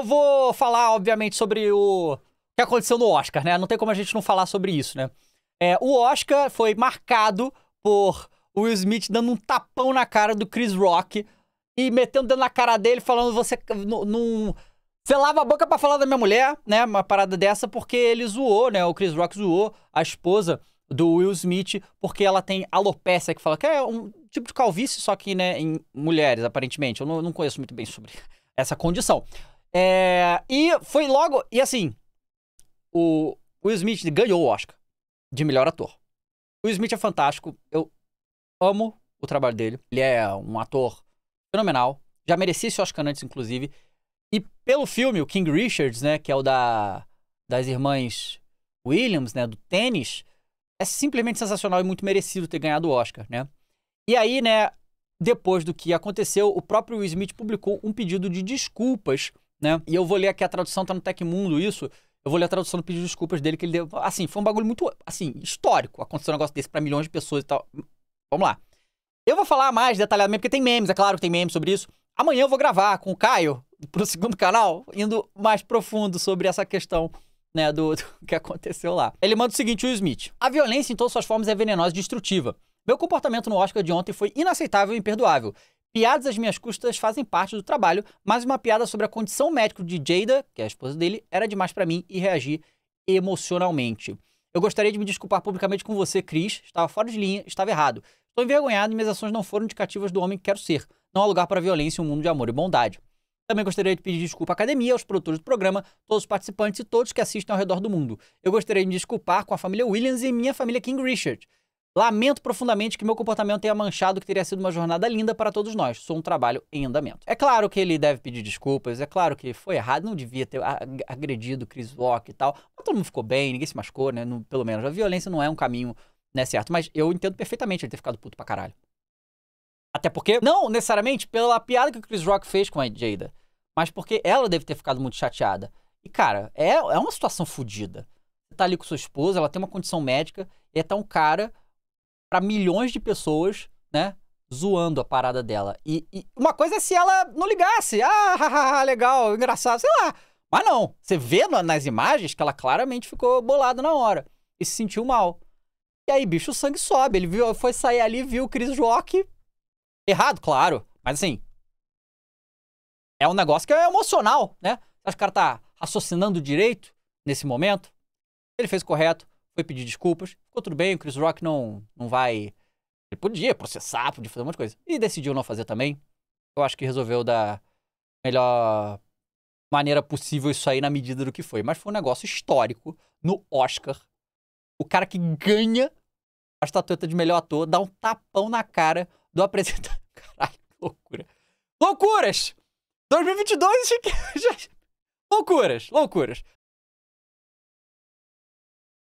eu vou falar, obviamente, sobre o que aconteceu no Oscar, né? Não tem como a gente não falar sobre isso, né? É, o Oscar foi marcado por Will Smith dando um tapão na cara do Chris Rock e metendo dentro na cara dele, falando: você não. Você lava a boca para falar da minha mulher, né? Uma parada dessa, porque ele zoou, né? O Chris Rock zoou a esposa do Will Smith, porque ela tem alopecia, que fala que é um tipo de calvície, só que, né, em mulheres, aparentemente. Eu não, não conheço muito bem sobre essa condição. É, e foi logo. E assim, o Will Smith ganhou o Oscar de melhor ator. O Will Smith é fantástico. Eu amo o trabalho dele. Ele é um ator fenomenal. Já merecia esse Oscar antes, inclusive. E pelo filme, o King Richards, né? Que é o da, das irmãs Williams, né? Do tênis. É simplesmente sensacional e muito merecido ter ganhado o Oscar, né? E aí, né? Depois do que aconteceu, o próprio Will Smith publicou um pedido de desculpas né? E eu vou ler aqui a tradução, tá no Tecmundo isso. Eu vou ler a tradução do pedido de desculpas dele, que ele deu. Assim, foi um bagulho muito, assim, histórico. Aconteceu um negócio desse para milhões de pessoas e tal. Vamos lá. Eu vou falar mais detalhadamente, porque tem memes, é claro que tem memes sobre isso. Amanhã eu vou gravar com o Caio, pro segundo canal, indo mais profundo sobre essa questão né, do, do, que aconteceu lá. Ele manda o seguinte, Will Smith. A violência em todas suas formas é venenosa e destrutiva. Meu comportamento no Oscar de ontem foi inaceitável e imperdoável. Piadas às minhas custas fazem parte do trabalho, mas uma piada sobre a condição médica de Jada, que é a esposa dele, era demais para mim e reagir emocionalmente. Eu gostaria de me desculpar publicamente com você, Cris. Estava fora de linha, estava errado. Estou envergonhado e minhas ações não foram indicativas do homem que quero ser. Não há lugar para violência em um mundo de amor e bondade. Também gostaria de pedir desculpa à academia, aos produtores do programa, todos os participantes e todos que assistem ao redor do mundo. Eu gostaria de me desculpar com a família Williams e minha família King Richard. Lamento profundamente que meu comportamento tenha manchado o que teria sido uma jornada linda para todos nós. Sou um trabalho em andamento. É claro que ele deve pedir desculpas, é claro que foi errado, não devia ter agredido Chris Rock e tal. Mas todo mundo ficou bem, ninguém se machucou, né? pelo menos a violência não é um caminho né, certo. Mas eu entendo perfeitamente ele ter ficado puto pra caralho. Até porque, não necessariamente pela piada que o Chris Rock fez com a Jada, mas porque ela deve ter ficado muito chateada. E, cara, é, é uma situação fodida. Você tá ali com sua esposa, ela tem uma condição médica, e é tão cara para milhões de pessoas, né? Zoando a parada dela. E, e, uma coisa é se ela não ligasse. Ah, legal, engraçado, sei lá. Mas não. Você vê nas imagens que ela claramente ficou bolada na hora e se sentiu mal. E aí, bicho, o sangue sobe. Ele viu, foi sair ali, viu o Chris Rock. Errado, claro. Mas assim. É um negócio que é emocional, né? Acho que o cara tá raciocinando direito nesse momento. Ele fez correto foi pedir desculpas, ficou tudo bem, o Chris Rock não, não vai. Ele podia processar, podia fazer um monte de coisa. E decidiu não fazer também. Eu acho que resolveu da melhor maneira possível isso aí na medida do que foi. Mas foi um negócio histórico no Oscar. O cara que ganha a estatueta de melhor ator dá um tapão na cara do apresentador. Caralho, que loucura. Loucuras! 2022 Loucuras, loucuras.